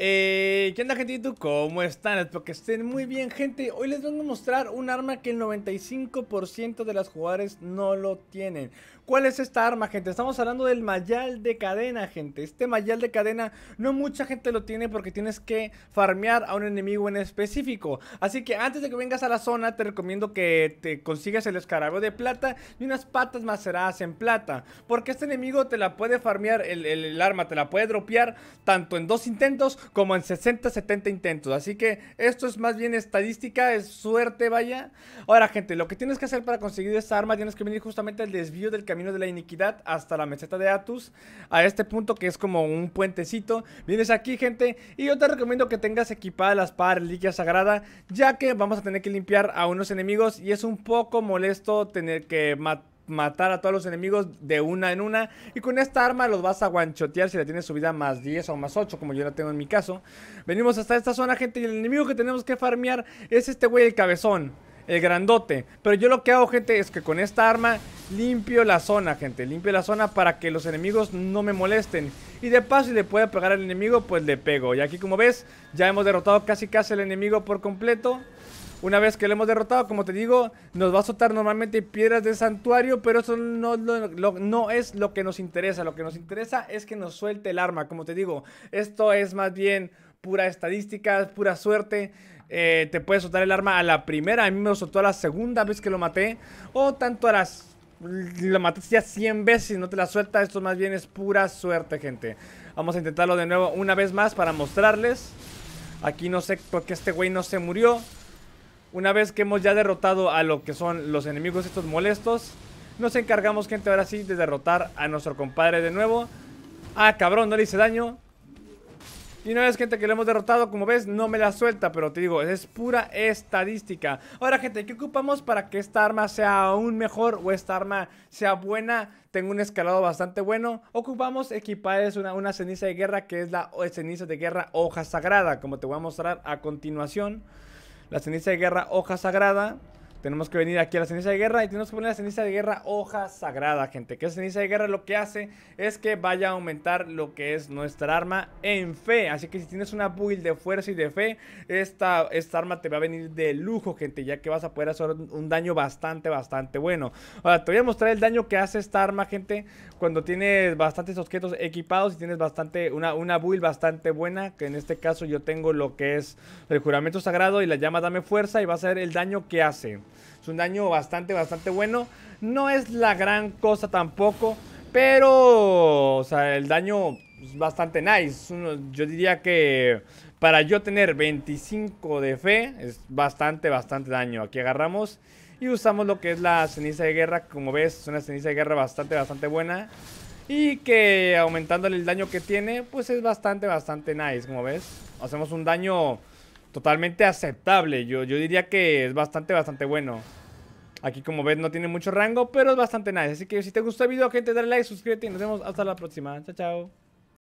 Eh, ¿Qué onda gentito? ¿Cómo están? Espero que estén muy bien gente Hoy les vengo a mostrar un arma que el 95% de las jugadores no lo tienen ¿Cuál es esta arma gente? Estamos hablando del Mayal de cadena gente Este Mayal de cadena no mucha gente lo tiene porque tienes que farmear a un enemigo en específico Así que antes de que vengas a la zona te recomiendo que te consigas el escarabeo de plata Y unas patas maceradas en plata Porque este enemigo te la puede farmear, el arma te la puede dropear tanto en dos intentos como en 60, 70 intentos. Así que esto es más bien estadística, es suerte, vaya. Ahora, gente, lo que tienes que hacer para conseguir esa arma, tienes que venir justamente al desvío del camino de la iniquidad hasta la meseta de Atus, a este punto que es como un puentecito. Vienes aquí, gente, y yo te recomiendo que tengas equipada la espada reliquia sagrada, ya que vamos a tener que limpiar a unos enemigos y es un poco molesto tener que matar matar a todos los enemigos de una en una. Y con esta arma los vas a guanchotear si le tienes subida más 10 o más 8, como yo la tengo en mi caso. Venimos hasta esta zona, gente, y el enemigo que tenemos que farmear es este güey, el cabezón. El grandote. Pero yo lo que hago, gente, es que con esta arma limpio la zona, gente. Limpio la zona para que los enemigos no me molesten. Y de paso, si le puede pegar al enemigo, pues le pego. Y aquí, como ves, ya hemos derrotado casi casi al enemigo por completo. Una vez que lo hemos derrotado, como te digo, nos va a soltar normalmente piedras de santuario, pero eso no, es lo que nos interesa. Lo que nos interesa es que nos suelte el arma. Como te digo, esto es más bien pura estadística, pura suerte. Eh, te puede soltar el arma a la primera. A mí me lo soltó a la segunda vez que lo maté. O tanto a las... Lo mataste ya 100 veces y no te la suelta. Esto más bien es pura suerte, gente. Vamos a intentarlo de nuevo una vez más para mostrarles. Aquí no sé por qué este güey no se murió. Una vez que hemos ya derrotado a lo que son los enemigos estos molestos, nos encargamos, gente, ahora sí, de derrotar a nuestro compadre de nuevo. Ah, cabrón, no le hice daño. Y una vez, gente, que lo hemos derrotado, como ves, no me la suelta, pero te digo, es pura estadística. Ahora, gente, ¿qué ocupamos para que esta arma sea aún mejor o esta arma sea buena? Tengo un escalado bastante bueno. Ocupamos equipares una, una ceniza de guerra que es la ceniza de guerra hoja sagrada, como te voy a mostrar a continuación la ceniza de guerra, hoja sagrada, tenemos que venir aquí a la ceniza de guerra y tenemos que poner la ceniza de guerra hoja sagrada, gente. Que esa ceniza de guerra lo que hace es que vaya a aumentar lo que es nuestra arma en fe. Así que si tienes una build de fuerza y de fe, esta, esta arma te va a venir de lujo, gente. Ya que vas a poder hacer un daño bastante, bastante bueno. Ahora, te voy a mostrar el daño que hace esta arma, gente. Cuando tienes bastantes objetos equipados y tienes bastante, una, una build bastante buena. Que en este caso yo tengo lo que es el juramento sagrado y la llama dame fuerza y va a ser el daño que hace. Es un daño bastante, bastante bueno. No es la gran cosa tampoco. Pero, o sea, el daño es bastante nice. yo diría que para yo tener 25 de fe es bastante, bastante daño. Aquí agarramos y usamos lo que es la ceniza de guerra. Como ves, es una ceniza de guerra bastante, bastante buena. Y que aumentándole el daño que tiene, pues es bastante, bastante nice, como ves. Hacemos un daño totalmente aceptable. Yo, yo diría que es bastante, bastante bueno. Aquí como ves no tiene mucho rango, pero es bastante nice. Así que si te gustó el video, gente, dale like, suscríbete y nos vemos hasta la próxima. Chao, chao.